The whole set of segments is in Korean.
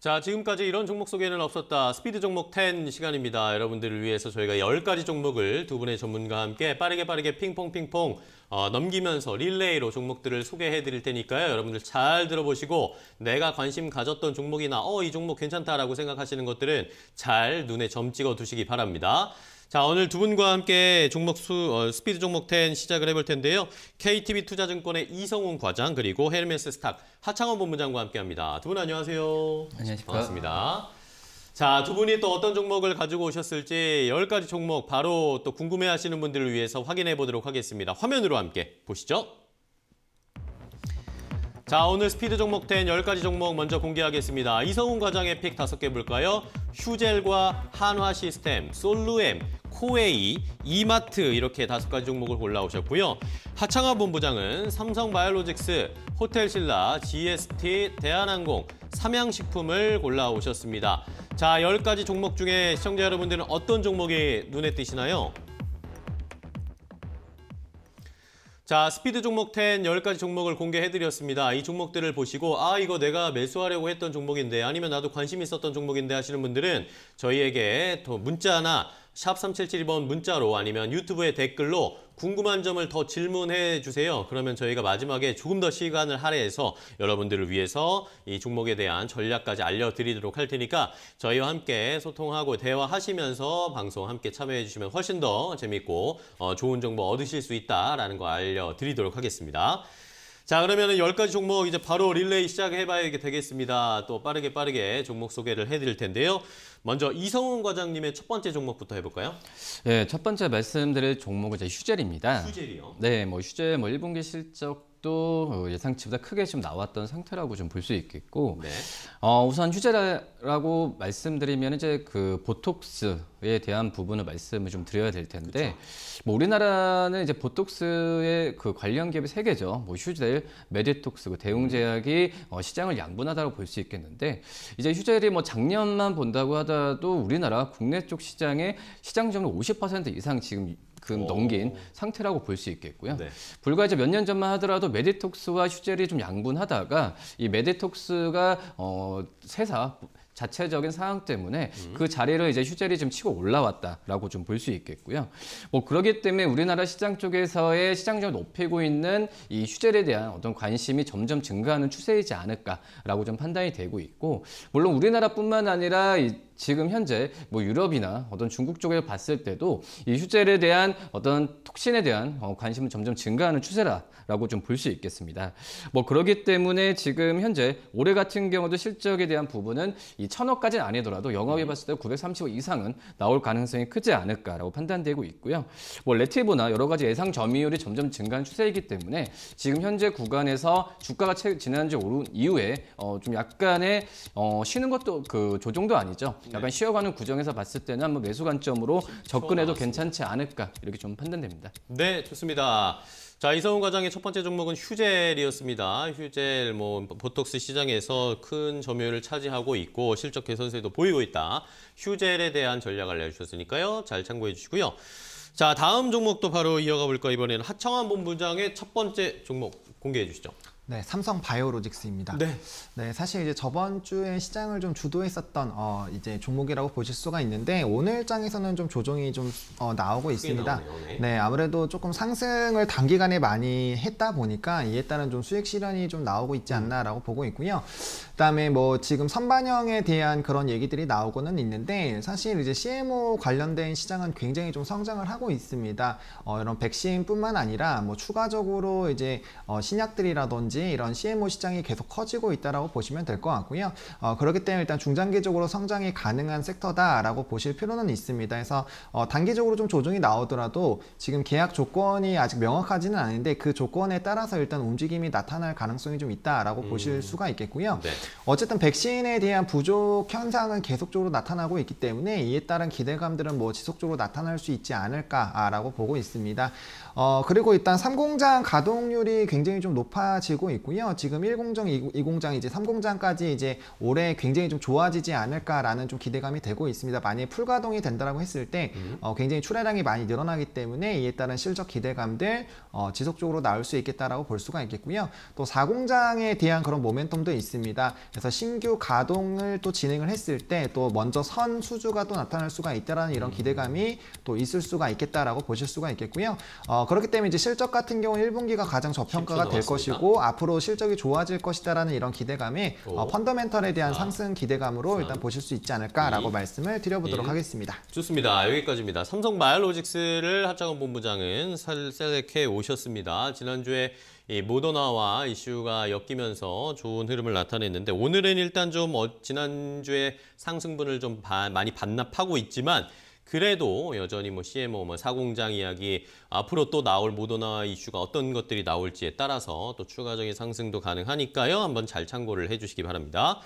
자, 지금까지 이런 종목 소개는 없었다. 스피드 종목 10 시간입니다. 여러분들을 위해서 저희가 10가지 종목을 두 분의 전문가와 함께 빠르게 빠르게 핑퐁핑퐁 어, 넘기면서 릴레이로 종목들을 소개해 드릴 테니까요. 여러분들 잘 들어보시고 내가 관심 가졌던 종목이나 어, 이 종목 괜찮다라고 생각하시는 것들은 잘 눈에 점 찍어 두시기 바랍니다. 자, 오늘 두 분과 함께 종목 수, 어, 스피드 종목 10 시작을 해볼 텐데요. KTB 투자증권의 이성훈 과장 그리고 헬메스 스탁 하창원 본부장과 함께합니다. 두 분 안녕하세요. 안녕하십니까. 반갑습니다. 자, 두 분이 또 어떤 종목을 가지고 오셨을지 열가지 종목 바로 또 궁금해하시는 분들을 위해서 확인해 보도록 하겠습니다. 화면으로 함께 보시죠. 자, 오늘 스피드 종목 된 10가지 종목 먼저 공개하겠습니다. 이성훈 과장의 픽 5개 볼까요? 휴젤과 한화 시스템, 솔루엠, 코웨이, 이마트 이렇게 다섯 가지 종목을 골라오셨고요. 하창화 본부장은 삼성바이오로직스, 호텔신라, GST, 대한항공, 삼양식품을 골라오셨습니다. 자, 열가지 종목 중에 시청자 여러분들은 어떤 종목이 눈에 띄시나요? 자, 스피드 종목 10 10가지 종목을 공개해드렸습니다. 이 종목들을 보시고 아, 이거 내가 매수하려고 했던 종목인데 아니면 나도 관심 있었던 종목인데 하시는 분들은 저희에게 또 문자나 샵 3772번 문자로 아니면 유튜브의 댓글로 궁금한 점을 더 질문해 주세요. 그러면 저희가 마지막에 조금 더 시간을 할애해서 여러분들을 위해서 이 종목에 대한 전략까지 알려드리도록 할 테니까 저희와 함께 소통하고 대화하시면서 방송 함께 참여해 주시면 훨씬 더 재밌고 어, 좋은 정보 얻으실 수 있다라는 거 알려드리도록 하겠습니다. 자 그러면은 10가지 종목 이제 바로 릴레이 시작해봐야 되겠습니다. 또 빠르게 빠르게 종목 소개를 해드릴 텐데요. 먼저 이성훈 과장님의 첫 번째 종목부터 해볼까요? 네, 첫 번째 말씀드릴 종목은 이제 휴젤입니다. 휴젤이요? 네, 뭐 휴젤 뭐 1분기 실적 가격도 예상치보다 크게 좀 나왔던 상태라고 좀 볼 수 있겠고 네. 어, 우선 휴재라고 말씀드리면 이제 그 보톡스에 대한 부분을 말씀을 좀 드려야 될 텐데 그쵸. 뭐 우리나라는 이제 보톡스의 그 관련 기업이 세 개죠. 뭐 휴젤, 메디톡스, 그 대웅제약이 음. 어, 시장을 양분하다고 볼 수 있겠는데 이제 휴젤이 뭐 작년만 본다고 하더라도 우리나라 국내 쪽 시장의 시장 점유 50% 이상 지금 그만 넘긴 상태라고 볼 수 있겠고요. 네. 불과 이제 몇 년 전만 하더라도 메디톡스와 휴젤이 좀 양분하다가 이 메디톡스가 어, 세사 자체적인 상황 때문에 음. 그 자리를 이제 휴젤이 좀 치고 올라왔다라고 좀 볼 수 있겠고요. 뭐 그러기 때문에 우리나라 시장 쪽에서의 시장점을 높이고 있는 이 휴젤에 대한 어떤 관심이 점점 증가하는 추세이지 않을까라고 좀 판단이 되고 있고 물론 우리나라뿐만 아니라 이 지금 현재 뭐 유럽이나 어떤 중국 쪽에서 봤을 때도 이 휴젤에 대한 어떤 톡신에 대한 어, 관심은 점점 증가하는 추세라고 좀 볼 수 있겠습니다. 뭐 그러기 때문에 지금 현재 올해 같은 경우도 실적에 대한 부분은 이 천억까지는 아니더라도 영업이 네. 봤을 때 930억 이상은 나올 가능성이 크지 않을까라고 판단되고 있고요. 뭐 레티브나 여러 가지 예상 점유율이 점점 증가한 추세이기 때문에 지금 현재 구간에서 주가가 지난주 오른 이후에 어, 좀 약간의 어, 쉬는 것도 그 조정도 아니죠. 약간 네. 쉬어가는 구정에서 봤을 때는 한번 매수 관점으로 접근해도 괜찮지 않을까 이렇게 좀 판단됩니다. 네, 좋습니다. 자, 이성훈 과장의 첫 번째 종목은 휴젤이었습니다. 휴젤, 뭐, 보톡스 시장에서 큰 점유율을 차지하고 있고, 실적 개선세도 보이고 있다. 휴젤에 대한 전략 알려주셨으니까요. 잘 참고해 주시고요. 자, 다음 종목도 바로 이어가 볼까? 이번에는 하청환 본부장의 첫 번째 종목 공개해 주시죠. 네, 삼성 바이오로직스입니다. 네. 네, 사실 이제 저번 주에 시장을 좀 주도했었던 어 이제 종목이라고 보실 수가 있는데 오늘 장에서는 좀 조정이 좀 어, 나오고 있습니다. 네, 아무래도 조금 상승을 단기간에 많이 했다 보니까 이에 따른 좀 수익 실현이 좀 나오고 있지 음. 않나라고 음. 보고 있고요. 그다음에 뭐 지금 선반영에 대한 그런 얘기들이 나오고는 있는데 사실 이제 CMO 관련된 시장은 굉장히 좀 성장을 하고 있습니다. 어, 이런 백신뿐만 아니라 뭐 추가적으로 이제 어, 신약들이라든지 때까지 이런 CMO 시장이 계속 커지고 있다라고 보시면 될 것 같고요. 어, 그렇기 때문에 일단 중장기적으로 성장이 가능한 섹터다라고 보실 필요는 있습니다. 그래서 어, 단기적으로 좀 조정이 나오더라도 지금 계약 조건이 아직 명확하지는 않은데 그 조건에 따라서 일단 움직임이 나타날 가능성이 좀 있다라고 음. 보실 수가 있겠고요. 네. 어쨌든 백신에 대한 부족 현상은 계속적으로 나타나고 있기 때문에 이에 따른 기대감들은 뭐 지속적으로 나타날 수 있지 않을까라고 보고 있습니다. 어, 그리고 일단 3공장 가동률이 굉장히 좀 높아지고 있고요. 지금 1공장, 2공장, 이제 3공장까지 이제 올해 굉장히 좀 좋아지지 않을까라는 좀 기대감이 되고 있습니다. 만약에 풀가동이 된다라고 했을 때 음. 어, 굉장히 출하량이 많이 늘어나기 때문에 이에 따른 실적 기대감들 어, 지속적으로 나올 수 있겠다라고 볼 수가 있겠고요. 또 4공장에 대한 그런 모멘텀도 있습니다. 그래서 신규 가동을 또 진행을 했을 때 또 먼저 선 수주가 또 나타날 수가 있다라는 이런 음. 기대감이 또 있을 수가 있겠다라고 보실 수가 있겠고요. 어, 그렇기 때문에 이제 실적 같은 경우 1분기가 가장 저평가가 될 것이고 앞으로 실적이 좋아질 것이다라는 이런 기대감이 어, 펀더멘털에 대한 아, 상승 기대감으로 3, 일단 보실 수 있지 않을까라고 2, 말씀을 드려보도록 1. 하겠습니다. 좋습니다. 여기까지입니다. 삼성 바이오로직스를 합창원 본부장은 셀렉해 오셨습니다. 지난주에 이 모더나와 이슈가 엮이면서 좋은 흐름을 나타냈는데 오늘은 일단 좀 어, 지난주에 상승분을 좀 바, 많이 반납하고 있지만 그래도 여전히 뭐 CMO, 뭐 사공장 이야기, 앞으로 또 나올 모더나 이슈가 어떤 것들이 나올지에 따라서 또 추가적인 상승도 가능하니까요. 한번 잘 참고를 해주시기 바랍니다.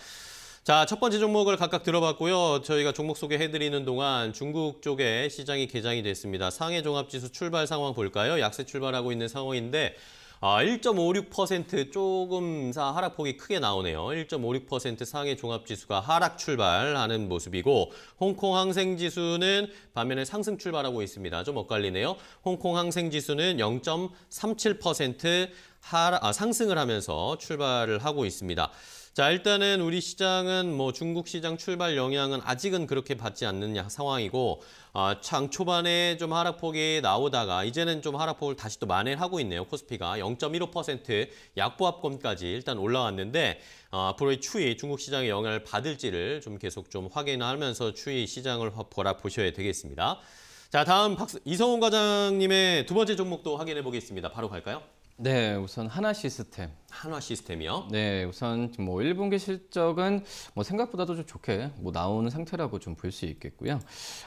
자, 첫 번째 종목을 각각 들어봤고요. 저희가 종목 소개해드리는 동안 중국 쪽에 시장이 개장이 됐습니다. 상해 종합지수 출발 상황 볼까요? 약세 출발하고 있는 상황인데 아, 1.56% 조금 하락폭이 크게 나오네요. 1.56% 상해 종합지수가 하락 출발하는 모습이고 홍콩 항생지수는 반면에 상승 출발하고 있습니다. 좀 엇갈리네요. 홍콩 항생지수는 0.37% 하락, 아, 상승을 하면서 출발을 하고 있습니다. 자, 일단은 우리 시장은 뭐 중국 시장 출발 영향은 아직은 그렇게 받지 않는 상황이고 아, 창 초반에 좀 하락폭이 나오다가 이제는 좀 하락폭을 다시 또 만회하고 있네요. 코스피가 0.15% 약보합권까지 일단 올라왔는데 아, 앞으로의 추이 중국 시장의 영향을 받을지를 좀 계속 좀 확인하면서 추이 시장을 보라 보셔야 되겠습니다. 자, 다음 박수, 이성훈 과장님의 두 번째 종목도 확인해 보겠습니다. 바로 갈까요? 네, 우선 하나 시스템. 한화 시스템이요. 네, 우선 뭐 1분기 실적은 뭐 생각보다도 좀 좋게 뭐 나오는 상태라고 좀 볼 수 있겠고요.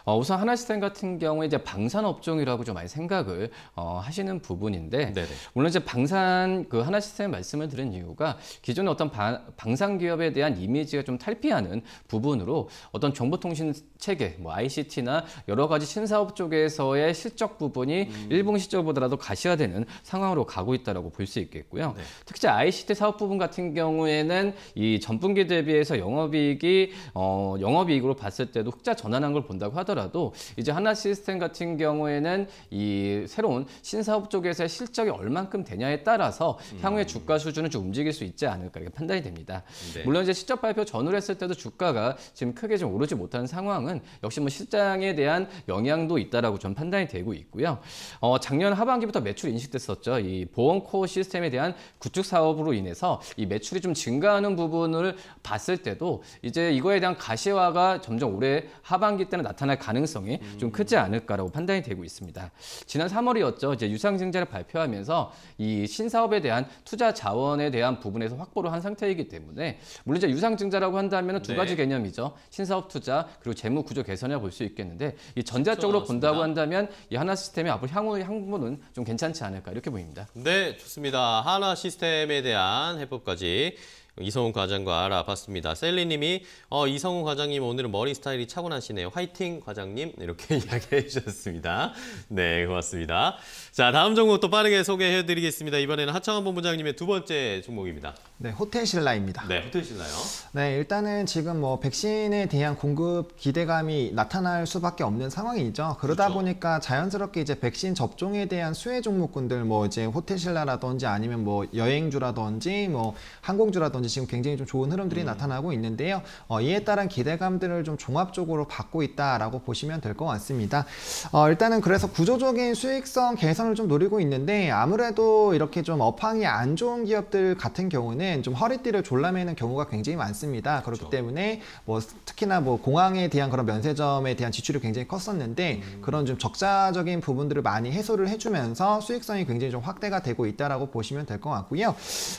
어, 우선 한화 시스템 같은 경우에 이제 방산 업종이라고 좀 많이 생각을 어, 하시는 부분인데 네네. 물론 이제 방산 그 한화 시스템 말씀을 드린 이유가 기존의 어떤 바, 방산 기업에 대한 이미지가 좀 탈피하는 부분으로 어떤 정보통신 체계, 뭐 ICT나 여러 가지 신사업 쪽에서의 실적 부분이 음. 1분기 실적보다도 가시화되는 상황으로 가고 있다라고 볼 수 있겠고요. 네. 특히 ICT 사업 부분 같은 경우에는 이 전분기 대비해서 영업이익이 어, 영업이익으로 봤을 때도 흑자 전환한 걸 본다고 하더라도 이제 하나 시스템 같은 경우에는 이 새로운 신사업 쪽에서의 실적이 얼만큼 되냐에 따라서 향후의 음. 주가 수준은 좀 움직일 수 있지 않을까 이렇게 판단이 됩니다. 네. 물론 이제 실적 발표 전후를 했을 때도 주가가 지금 크게 좀 오르지 못한 상황은 역시 뭐 실장에 대한 영향도 있다라고 전 판단이 되고 있고요. 어, 작년 하반기부터 매출 인식됐었죠. 이 보험코어 시스템에 대한 구축 사업 사업으로 인해서 이 매출이 좀 증가하는 부분을 봤을 때도 이제 이거에 대한 가시화가 점점 올해 하반기 때는 나타날 가능성이 음. 좀 크지 않을까라고 판단이 되고 있습니다. 지난 3월이었죠. 이제 유상증자를 발표하면서 이 신사업에 대한 투자 자원에 대한 부분에서 확보를 한 상태이기 때문에 물론 이제 유상증자라고 한다면 두 네. 가지 개념이죠. 신사업 투자 그리고 재무 구조 개선이라 볼수 있겠는데 이 전자 적으로 그렇죠. 본다고 한다면 이 하나 시스템이 앞으로 향후 향후는 좀 괜찮지 않을까 이렇게 보입니다. 네, 좋습니다. 하나 시스템 삶에 대한 해법까지 이성훈 과장과 알아봤습니다. 셀리님이 어, 이성훈 과장님 오늘은 머리 스타일이 차분하시네요. 화이팅 과장님 이렇게 이야기해 주셨습니다. 네 고맙습니다. 자 다음 종목 또 빠르게 소개해 드리겠습니다. 이번에는 하창원 본부장님의 두 번째 종목입니다. 네 호텔신라입니다. 네 호텔신라요. 네 일단은 지금 뭐 백신에 대한 공급 기대감이 나타날 수밖에 없는 상황이죠. 그러다 그렇죠. 보니까 자연스럽게 이제 백신 접종에 대한 수혜 종목군들 뭐 이제 호텔신라라든지 아니면 뭐 여행주라든지 뭐 항공주라든지 이제 지금 굉장히 좀 좋은 흐름들이 음. 나타나고 있는데요. 어, 이에 따른 기대감들을 좀 종합적으로 받고 있다라고 보시면 될 것 같습니다. 어, 일단은 그래서 구조적인 수익성 개선을 좀 노리고 있는데 아무래도 이렇게 좀 업황이 안 좋은 기업들 같은 경우는 좀 허리띠를 졸라매는 경우가 굉장히 많습니다. 그렇기 그렇죠. 때문에 뭐 특히나 뭐 공항에 대한 그런 면세점에 대한 지출이 굉장히 컸었는데 음. 그런 좀 적자적인 부분들을 많이 해소를 해주면서 수익성이 굉장히 좀 확대가 되고 있다라고 보시면 될 것 같고요.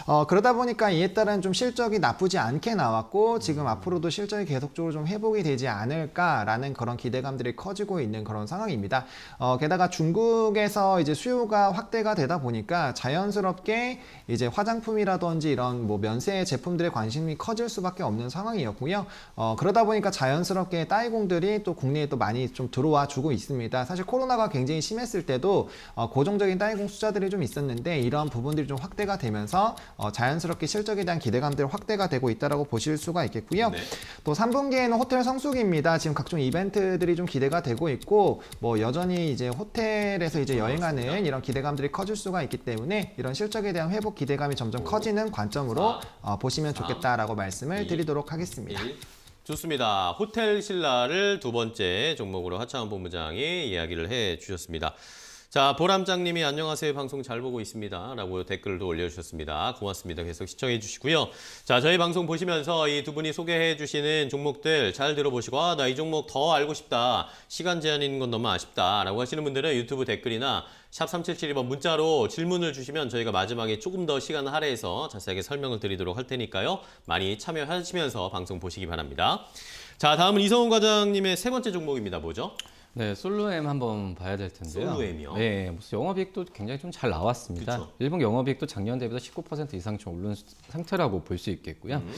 어, 그러다 보니까 이에 따른 좀 실적이 나쁘지 않게 나왔고 음. 지금 앞으로도 실적이 계속적으로 좀 회복이 되지 않을까라는 그런 기대감들이 커지고 있는 그런 상황입니다. 어, 게다가 중국에서 이제 수요가 확대가 되다 보니까 자연스럽게 이제 화장품이라든지 이런 뭐 면세 제품들의 관심이 커질 수밖에 없는 상황이었고요. 어, 그러다 보니까 자연스럽게 따이공들이 또 국내에 또 많이 좀 들어와 주고 있습니다. 사실 코로나가 굉장히 심했을 때도 어, 고정적인 따이공 수자들이 좀 있었는데 이런 부분들이 좀 확대가 되면서 어, 자연스럽게 실적에 대한 기대감 사람들 확대가 되고 있다라고 보실 수가 있겠고요. 네. 또 3분기에는 호텔 성수기입니다. 지금 각종 이벤트들이 좀 기대가 되고 있고 뭐 여전히 이제 호텔에서 이제 여행하는 이런 기대감들이 커질 수가 있기 때문에 이런 실적에 대한 회복 기대감이 점점 커지는 관점으로 어, 보시면 아, 좋겠다라고 말씀을 드리도록 하겠습니다. 좋습니다. 호텔 신라를 두 번째 종목으로 하창원 본부장이 이야기를 해 주셨습니다. 자, 보람장님이 안녕하세요. 방송 잘 보고 있습니다. 라고 댓글도 올려주셨습니다. 고맙습니다. 계속 시청해 주시고요. 자, 저희 방송 보시면서 이 두 분이 소개해 주시는 종목들 잘 들어보시고, 아, 나 이 종목 더 알고 싶다. 시간 제한 있는 건 너무 아쉽다. 라고 하시는 분들은 유튜브 댓글이나 샵 3772번 문자로 질문을 주시면 저희가 마지막에 조금 더시간 할애해서 자세하게 설명을 드리도록 할 테니까요. 많이 참여하시면서 방송 보시기 바랍니다. 자, 다음은 이성훈 과장님의 세 번째 종목입니다. 뭐죠? 네, 솔루엠 한번 봐야 될 텐데요. 솔로엠이요? 네, 무슨 영업이익도 굉장히 좀 잘 나왔습니다. 그쵸? 일본 영업이익도 작년 대비19% 이상 좀 오른 상태라고 볼 수 있겠고요. 음.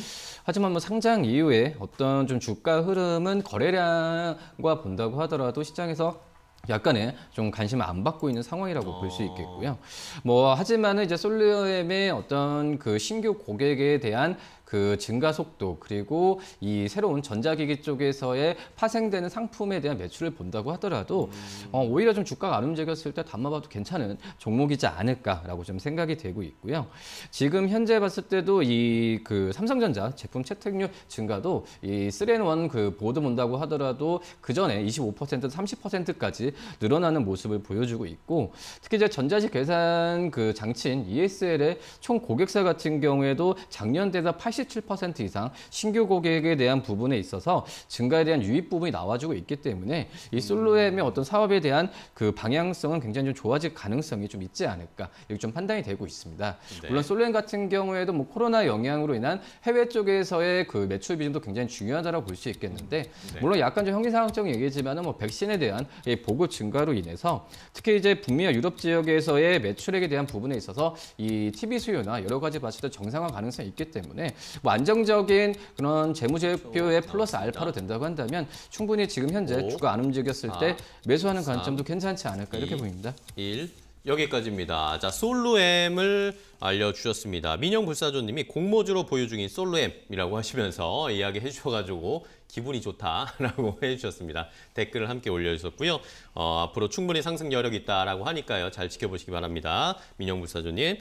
하지만 뭐 상장 이후에 어떤 좀 주가 흐름은 거래량과 본다고 하더라도 시장에서 약간의 좀 관심을 안 받고 있는 상황이라고 어... 볼수 있겠고요. 뭐 하지만은 이제 솔루엠의 어떤 그 신규 고객에 대한 그 증가 속도 그리고 이 새로운 전자기기 쪽에서의 파생되는 상품에 대한 매출을 본다고 하더라도 음. 어, 오히려 좀 주가가 안 움직였을 때 담아봐도 괜찮은 종목이지 않을까라고 좀 생각이 되고 있고요. 지금 현재 봤을 때도 이 그 삼성전자 제품 채택률 증가도 이 3N1 그 보드 본다고 하더라도 그 전에 25% 30%까지 늘어나는 모습을 보여주고 있고 특히 이제 전자식 계산 그 장치인 ESL의 총 고객사 같은 경우에도 작년 대다80 87% 이상 신규 고객에 대한 부분에 있어서 증가에 대한 유입 부분이 나와주고 있기 때문에 이 솔로엠의 어떤 사업에 대한 그 방향성은 굉장히 좀 좋아질 가능성이 좀 있지 않을까 이렇게 좀 판단이 되고 있습니다. 네. 물론 솔로엠 같은 경우에도 뭐 코로나 영향으로 인한 해외 쪽에서의 그 매출 비중도 굉장히 중요하다고 볼 수 있겠는데 네. 물론 약간 좀 형이상학적인 얘기지만은 뭐 백신에 대한 이 보고 증가로 인해서 특히 이제 북미와 유럽 지역에서의 매출액에 대한 부분에 있어서 이 TV 수요나 여러 가지 봤을 때 정상화 가능성이 있기 때문에 뭐 안정적인 그런 재무제표의 그렇죠. 플러스 알파로 된다고 한다면 충분히 지금 현재 주가 안 움직였을 때 아, 매수하는 관점도 괜찮지 않을까 이렇게 보입니다. 1. 여기까지입니다. 자, 솔루엠을 알려주셨습니다. 민영불사조님이 공모주로 보유 중인 솔루엠이라고 하시면서 이야기해 주셔가지고 기분이 좋다라고 해주셨습니다. 댓글을 함께 올려주셨고요. 어, 앞으로 충분히 상승 여력이 있다라고 하니까요. 잘 지켜보시기 바랍니다. 민영불사조님.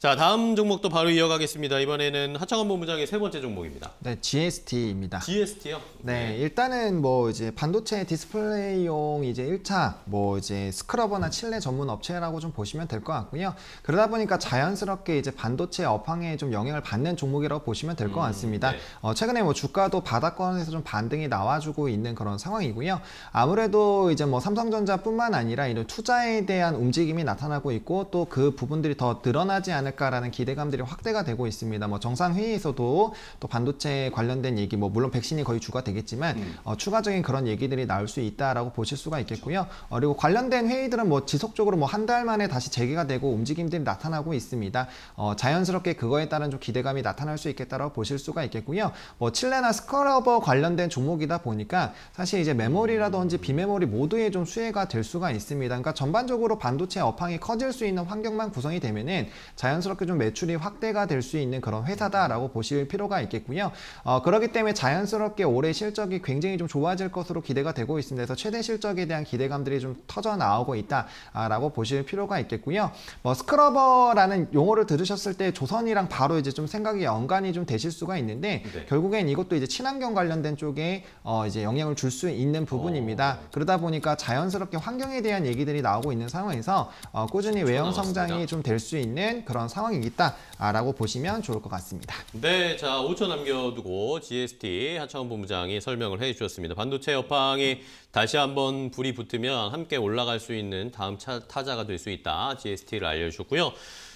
자, 다음 종목도 바로 이어가겠습니다. 이번에는 하창원 본부장의 세 번째 종목입니다. 네, GST입니다. GST요? 네, 네. 일단은 뭐 이제 반도체 디스플레이용 이제 1차 뭐 이제 스크러버나 칠레 전문 업체라고 좀 보시면 될 것 같고요. 그러다 보니까 자연스럽게 이제 반도체 업황에 좀 영향을 받는 종목이라고 보시면 될것 음, 같습니다. 음, 네. 어, 최근에 뭐 주가도 바닥권에서 좀 반등이 나와주고 있는 그런 상황이고요. 아무래도 이제 뭐 삼성전자뿐만 아니라 이런 투자에 대한 움직임이 나타나고 있고 또 그 부분들이 더 늘어나지 않은 않을까라는 기대감들이 확대가 되고 있습니다. 뭐 정상회의에서도 또 반도체 관련된 얘기, 뭐 물론 백신이 거의 주가 되겠지만 음. 어, 추가적인 그런 얘기들이 나올 수 있다라고 보실 수가 있겠고요. 어, 그리고 관련된 회의들은 뭐 지속적으로 뭐 한 달 만에 다시 재개가 되고 움직임들이 나타나고 있습니다. 어, 자연스럽게 그거에 따른 좀 기대감이 나타날 수 있겠다라고 보실 수가 있겠고요. 뭐 칠레나 스크러버 관련된 종목이다 보니까 사실 이제 메모리라든지 비메모리 모두에 좀 수혜가 될 수가 있습니다. 그러니까 전반적으로 반도체 업황이 커질 수 있는 환경만 구성이 되면은 자연 자연스럽게 좀 매출이 확대가 될 수 있는 그런 회사다라고 보실 필요가 있겠고요. 어, 그렇기 때문에 자연스럽게 올해 실적이 굉장히 좀 좋아질 것으로 기대가 되고 있습니다. 그래서 최대 실적에 대한 기대감들이 좀 터져 나오고 있다라고 보실 필요가 있겠고요. 뭐 스크러버라는 용어를 들으셨을 때 조선이랑 바로 이제 좀 생각이 연관이 좀 되실 수가 있는데 네. 결국엔 이것도 이제 친환경 관련된 쪽에 어, 이제 영향을 줄 수 있는 부분입니다. 오. 어. 그러다 보니까 자연스럽게 환경에 대한 얘기들이 나오고 있는 상황에서 어, 꾸준히 네, 외형 성장이 좀 될 수 있는 그런 그런 상황이 있다라고 보시면 좋을 것 같습니다. 네, 자 5초 남겨두고 GST 하창원 본부장이 설명을 해주셨습니다. 반도체 여팡이 다시 한번 불이 붙으면 함께 올라갈 수 있는 다음 차, 타자가 될 수 있다. GST를 알려주셨고요.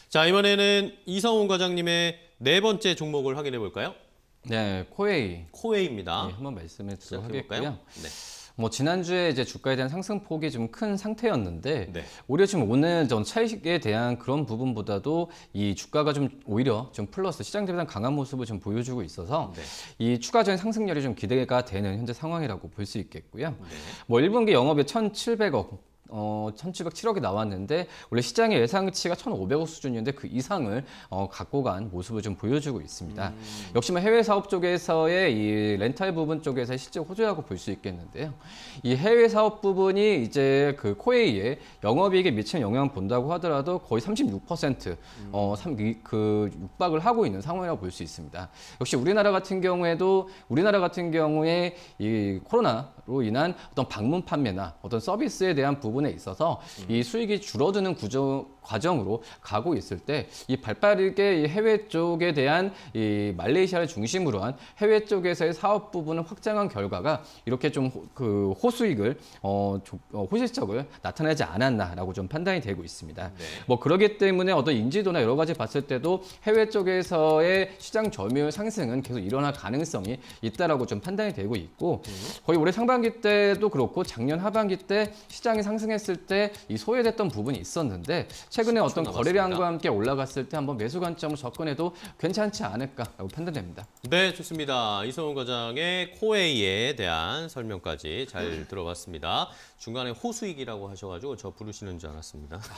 자 이번에는 이성훈 과장님의 네 번째 종목을 확인해 볼까요? 네, 코웨이. 코웨이입니다. 네, 한번 말씀을 드리도록 하겠고요. 네. 뭐 지난주에 이제 주가에 대한 상승폭이 좀 큰 상태였는데 네. 오히려 지금 오늘 전 차익에 대한 그런 부분보다도 이 주가가 좀 오히려 좀 플러스 시장 대비한 강한 모습을 좀 보여주고 있어서 네. 이 추가적인 상승률이 좀 기대가 되는 현재 상황이라고 볼 수 있겠고요. 네. 뭐 1분기 영업이 1,700억 어, 1,707억이 나왔는데 원래 시장의 예상치가 1,500억 수준이었는데 그 이상을 어, 갖고 간 모습을 좀 보여주고 있습니다. 음. 역시만 뭐 해외 사업 쪽에서의 이 렌탈 부분 쪽에서 실제 호조라고볼 수 있겠는데요. 이 해외 사업 부분이 이제 그코웨이에 영업이익에 미치는 영향을 본다고 하더라도 거의 36% 어, 음. 삼, 그 육박을 하고 있는 상황이라고 볼 수 있습니다. 역시 우리나라 같은 경우에도 우리나라 같은 경우에 이 코로나 로 인한 어떤 방문 판매나 어떤 서비스에 대한 부분에 있어서 이 수익이 줄어드는 구조 과정으로 가고 있을 때 이 발빠르게 이 해외 쪽에 대한 이 말레이시아를 중심으로 한 해외 쪽에서의 사업 부분을 확장한 결과가 이렇게 좀 그 호수익을 어, 어, 호실적을 나타내지 않았나라고 좀 판단이 되고 있습니다. 네. 뭐 그러기 때문에 어떤 인지도나 여러 가지 봤을 때도 해외 쪽에서의 시장 점유율 상승은 계속 일어날 가능성이 있다라고 좀 판단이 되고 있고 음. 거의 올해 상반 상반기 때도 그렇고 작년 하반기 때 시장이 상승했을 때 이 소외됐던 부분이 있었는데 최근에 어떤 거래량과 함께 올라갔을 때 한번 매수 관점을 접근해도 괜찮지 않을까라고 판단됩니다. 네, 좋습니다. 이성훈 과장의 코웨이에 대한 설명까지 잘 네. 들어봤습니다. 중간에 호수익이라고 하셔가지고 저 부르시는 줄 알았습니다. 아,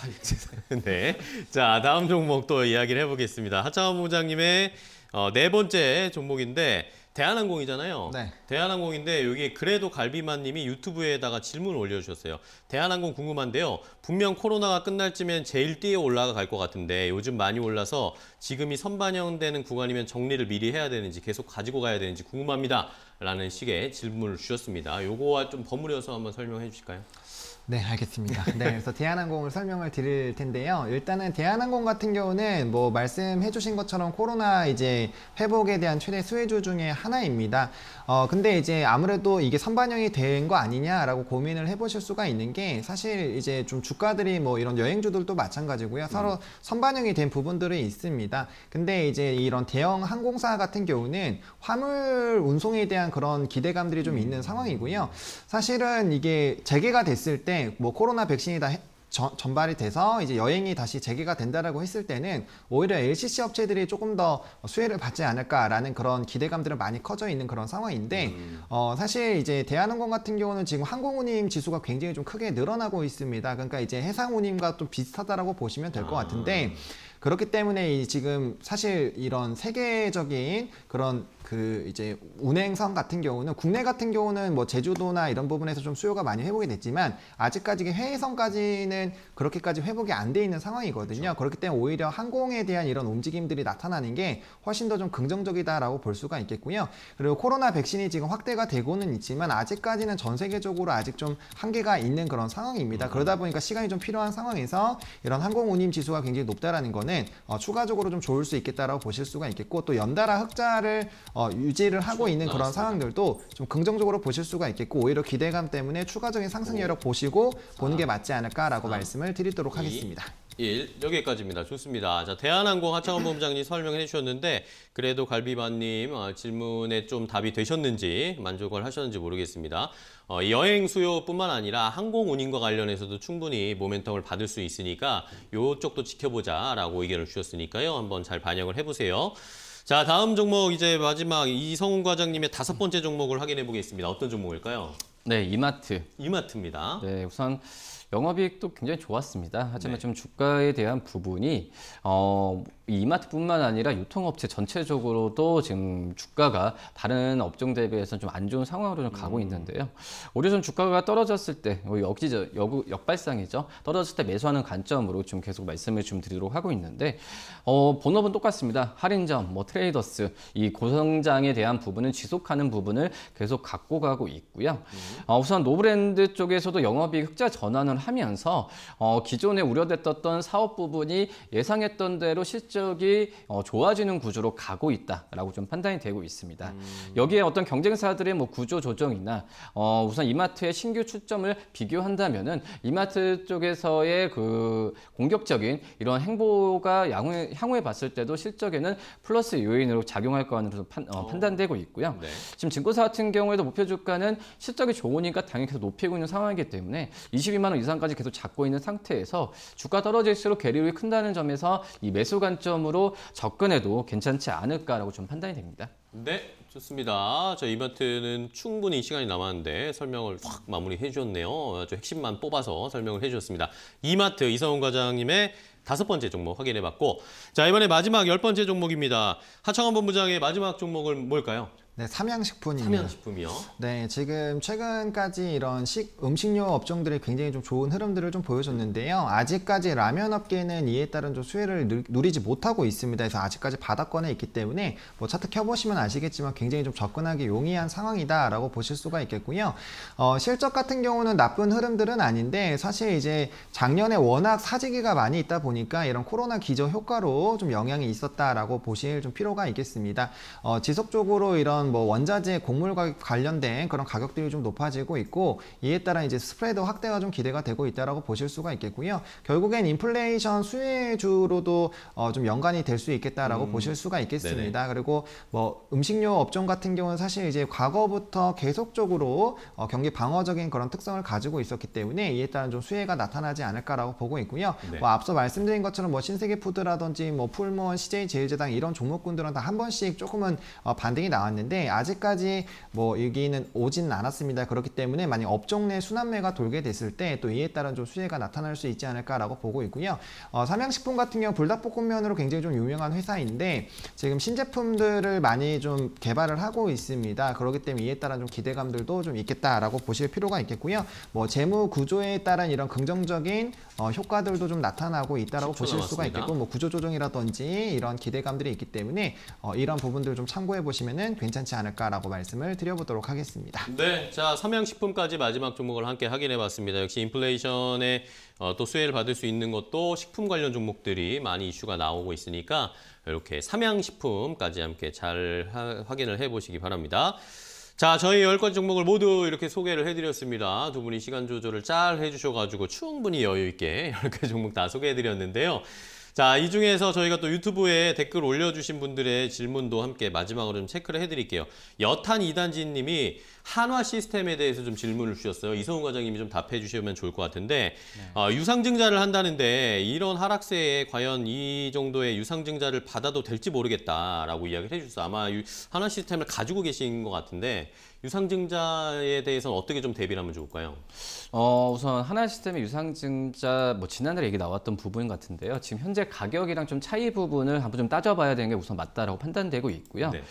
예, 네. 자, 다음 종목 도 이야기를 해보겠습니다. 하차원 부장님의 어, 네 번째 종목인데 대한항공이잖아요. 네. 대한항공인데 여기 에 그래도 갈비만님이 유튜브에다가 질문을 올려주셨어요. 대한항공 궁금한데요. 분명 코로나가 끝날 쯤엔 제일 뒤에 올라갈 것 같은데 요즘 많이 올라서 지금이 선반영되는 구간이면 정리를 미리 해야 되는지 계속 가지고 가야 되는지 궁금합니다. 라는 식의 질문을 주셨습니다. 요거와 좀 버무려서 한번 설명해 주실까요? 네, 알겠습니다. 네, 그래서 대한항공을 설명을 드릴 텐데요. 일단은 대한항공 같은 경우는 뭐 말씀해 주신 것처럼 코로나 이제 회복에 대한 최대 수혜주 중에 하나입니다. 어, 근데 이제 아무래도 이게 선반영이 된 거 아니냐라고 고민을 해 보실 수가 있는 게 사실 이제 좀 주가들이 뭐 이런 여행주들도 마찬가지고요. 서로 음. 선반영이 된 부분들이 있습니다. 근데 이제 이런 대형 항공사 같은 경우는 화물 운송에 대한 그런 기대감들이 좀 있는 상황이고요. 사실은 이게 재개가 됐을 때 때뭐 코로나 백신이 다 해, 전, 발이 돼서 이제 여행이 다시 재개가 된다라고 했을 때는 오히려 LCC 업체들이 조금 더 수혜를 받지 않을까라는 그런 기대감들은 많이 커져 있는 그런 상황인데 음. 어, 사실 이제 대한항공 같은 경우는 지금 항공운임 지수가 굉장히 좀 크게 늘어나고 있습니다. 그러니까 이제 해상운임과 좀 비슷하다라고 보시면 될 것 같은데 아. 그렇기 때문에 이 지금 사실 이런 세계적인 그런 그 이제 운행선 같은 경우는 국내 같은 경우는 뭐 제주도나 이런 부분에서 좀 수요가 많이 회복이 됐지만 아직까지 해외선까지는 그렇게까지 회복이 안 돼 있는 상황이거든요. 그렇죠. 그렇기 때문에 오히려 항공에 대한 이런 움직임들이 나타나는 게 훨씬 더 좀 긍정적이다라고 볼 수가 있겠고요. 그리고 코로나 백신이 지금 확대가 되고는 있지만 아직까지는 전 세계적으로 아직 좀 한계가 있는 그런 상황입니다. 음. 그러다 보니까 시간이 좀 필요한 상황에서 이런 항공 운임 지수가 굉장히 높다라는 거는 어, 추가적으로 좀 좋을 수 있겠다라고 보실 수가 있겠고 또 연달아 흑자를 어, 유지를 하고 있는 그런 상황들도 좀 긍정적으로 보실 수가 있겠고 오히려 기대감 때문에 추가적인 상승 여력 보시고 보는 게 아. 맞지 않을까라고 아. 말씀을 드리도록 하겠습니다. 1. 여기까지입니다. 좋습니다. 자, 대한항공 하창원 본부장님 설명해 주셨는데 그래도 갈비반님 어, 질문에 좀 답이 되셨는지 만족을 하셨는지 모르겠습니다. 어, 여행 수요뿐만 아니라 항공 운임과 관련해서도 충분히 모멘텀을 받을 수 있으니까 요쪽도 지켜보자라고 의견을 주셨으니까요. 한번 잘 반영을 해보세요. 자, 다음 종목 이제 마지막 이성훈 과장님의 다섯 번째 종목을 확인해 보겠습니다. 어떤 종목일까요? 네, 이마트. 이마트입니다. 네, 우선 영업이익도 굉장히 좋았습니다. 하지만 네. 좀 주가에 대한 부분이 어 이마트뿐만 아니라 유통업체 전체적으로도 지금 주가가 다른 업종 대비해서 좀 안 좋은 상황으로 좀 가고 음. 있는데요. 오래전 주가가 떨어졌을 때역지 뭐 역, 역발상이죠. 떨어졌을 때 매수하는 관점으로 좀 계속 말씀을 좀 드리도록 하고 있는데 어, 본업은 똑같습니다. 할인점, 뭐 트레이더스 이 고성장에 대한 부분은 지속하는 부분을 계속 갖고 가고 있고요. 음. 어, 우선 노브랜드 쪽에서도 영업이 흑자 전환을 하면서 어, 기존에 우려됐던 사업 부분이 예상했던 대로 실제 실적이 어, 좋아지는 구조로 가고 있다라고 좀 판단이 되고 있습니다. 음... 여기에 어떤 경쟁사들의 뭐 구조 조정이나 어, 우선 이마트의 신규 출점을 비교한다면은 이마트 쪽에서의 그 공격적인 이런 행보가 향후에, 향후에 봤을 때도 실적에는 플러스 요인으로 작용할 것으로 판, 어, 어. 단되고 있고요. 네. 지금 증권사 같은 경우에도 목표 주가는 실적이 좋으니까 당연히 계속 높이고 있는 상황이기 때문에 22만 원 이상까지 계속 잡고 있는 상태에서 주가 떨어질수록 괴리율이 큰다는 점에서 이 매수 관점 관점으로 접근해도 괜찮지 않을까라고 좀 판단이 됩니다. 네, 좋습니다. 저 이벤트는 충분히 시간이 남았는데 설명을 확 마무리해 주셨네요. 저 핵심만 뽑아서 설명을 해 주셨습니다. 이마트 이성훈 과장님의 다섯 번째 종목 확인해 봤고 자 이번에 마지막 열 번째 종목입니다. 하창원 본부장의 마지막 종목은 뭘까요? 네, 삼양식품이요. 삼양식품이요. 네, 지금 최근까지 이런 식 음식료 업종들이 굉장히 좀 좋은 흐름들을 좀 보여줬는데요. 아직까지 라면 업계는 이에 따른 좀 수혜를 누리지 못하고 있습니다. 그래서 아직까지 바닥권에 있기 때문에 뭐 차트 켜보시면 아시겠지만 굉장히 좀 접근하기 용이한 상황이다라고 보실 수가 있겠고요. 어, 실적 같은 경우는 나쁜 흐름들은 아닌데 사실 이제 작년에 워낙 사재기가 많이 있다 보니까 이런 코로나 기저 효과로 좀 영향이 있었다라고 보실 좀 필요가 있겠습니다. 어, 지속적으로 이런 어떤 뭐 원자재 곡물과 관련된 그런 가격들이 좀 높아지고 있고 이에 따라 이제 스프레드 확대가 좀 기대가 되고 있다라고 보실 수가 있겠고요. 결국엔 인플레이션 수혜주로도 어좀 연관이 될 수 있겠다라고 음. 보실 수가 있겠습니다. 네네. 그리고 뭐 음식료 업종 같은 경우는 사실 이제 과거부터 계속적으로 어 경기 방어적인 그런 특성을 가지고 있었기 때문에 이에 따른 좀 수혜가 나타나지 않을까라고 보고 있고요. 네. 뭐 앞서 말씀드린 것처럼 뭐 신세계 푸드라든지 뭐 풀몬, CJ 제일제당 이런 종목군들은 다 한 번씩 조금은 어 반등이 나왔는데 있는데 아직까지 뭐 여기는 오진 않았습니다. 그렇기 때문에 만약 업종 내 순환매가 돌게 됐을 때 또 이에 따른 좀 수혜가 나타날 수 있지 않을까라고 보고 있고요. 어, 삼양식품 같은 경우 불닭볶음면으로 굉장히 좀 유명한 회사인데 지금 신제품들을 많이 좀 개발을 하고 있습니다. 그렇기 때문에 이에 따른 좀 기대감들도 좀 있겠다라고 보실 필요가 있겠고요. 뭐 재무 구조에 따른 이런 긍정적인 어, 효과들도 좀 나타나고 있다라고 보실 수가 맞습니다. 있겠고 뭐 구조 조정이라든지 이런 기대감들이 있기 때문에 어, 이런 부분들 좀 참고해 보시면 괜찮. 괜찮지 않을까라고 말씀을 드려보도록 하겠습니다. 네, 자 삼양식품까지 마지막 종목을 함께 확인해봤습니다. 역시 인플레이션에 어, 또 수혜를 받을 수 있는 것도 식품 관련 종목들이 많이 이슈가 나오고 있으니까 이렇게 삼양식품까지 함께 잘 하, 확인을 해보시기 바랍니다. 자, 저희 10권 종목을 모두 이렇게 소개를 해드렸습니다. 두 분이 시간 조절을 잘 해주셔가지고 충분히 여유 있게 10개 종목 다 소개해드렸는데요. 자, 이 중에서 저희가 또 유튜브에 댓글 올려주신 분들의 질문도 함께 마지막으로 좀 체크를 해드릴게요. 여탄 이단지 님이 한화 시스템에 대해서 좀 질문을 주셨어요. 이성훈 과장님이 좀 답해 주시면 좋을 것 같은데 네. 어, 유상증자를 한다는데 이런 하락세에 과연 이 정도의 유상증자를 받아도 될지 모르겠다라고 이야기를 해주셨어 아마 유, 한화 시스템을 가지고 계신 것 같은데 유상증자에 대해서는 어떻게 좀 대비를 하면 좋을까요? 어, 우선 한화 시스템의 유상증자 뭐 지난달에 얘기 나왔던 부분 같은데요. 지금 현재 가격이랑 좀 차이 부분을 한번 좀 따져봐야 되는 게 우선 맞다라고 판단되고 있고요. 네.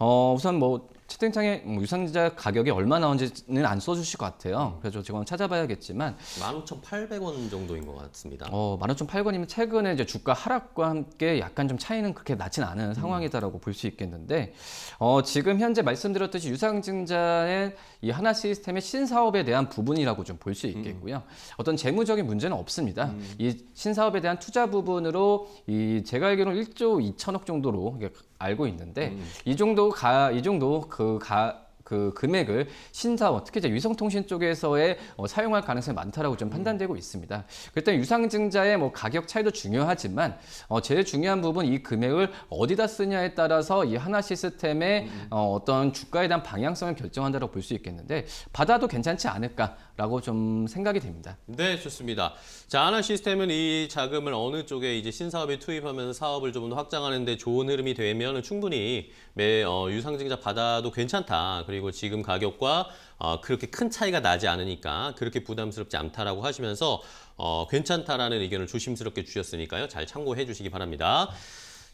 어, 우선 뭐 채팅창에 뭐 유상자 가격이 얼마 나오는지는안 써주실 것 같아요. 그래서 지금 찾아봐야겠지만 15,800원 정도인 것 같습니다. 어, 15,800원이면 최근에 이제 주가 하락과 함께 약간 좀 차이는 그렇게 낮진 않은 음. 상황이다라고 음. 볼수 있겠는데 어, 지금 현재 말씀드렸듯이 유상증자의 이 하나 시스템의 신사업에 대한 부분이라고 좀 볼수 음. 있겠고요. 음. 어떤 재무적인 문제는 없습니다. 음. 이 신사업에 대한 투자 부분으로 이 제가 알기로는 1조 2천억 정도로 알고 있는데 음. 이 정도 가 이 정도 그 가 그 금액을 신사원 특히 이제 위성통신 쪽에서의 어, 사용할 가능성이 많다라고 좀 음. 판단되고 있습니다. 그랬더니 유상증자의 뭐 가격 차이도 중요하지만 어, 제일 중요한 부분 이 금액을 어디다 쓰냐에 따라서 이 하나 시스템의 음. 어, 어떤 주가에 대한 방향성을 결정한다고 볼 수 있겠는데 받아도 괜찮지 않을까 라고 좀 생각이 됩니다. 네, 좋습니다. 자, 하나 시스템은 이 자금을 어느 쪽에 이제 신사업에 투입하면서 사업을 좀 더 확장하는 데 좋은 흐름이 되면 충분히 매 어, 유상증자 받아도 괜찮다. 그리고 지금 가격과 어, 그렇게 큰 차이가 나지 않으니까 그렇게 부담스럽지 않다라고 하시면서 어, 괜찮다라는 의견을 조심스럽게 주셨으니까요. 잘 참고해 주시기 바랍니다.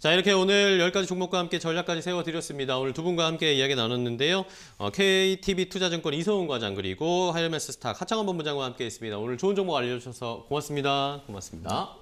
자 이렇게 오늘 10가지 종목과 함께 전략까지 세워드렸습니다. 오늘 두 분과 함께 이야기 나눴는데요. 어, k t v 투자증권 이성훈 과장 그리고 하이메스 스탁 하창원 본부장과 함께했습니다. 오늘 좋은 정보 알려주셔서 고맙습니다. 고맙습니다.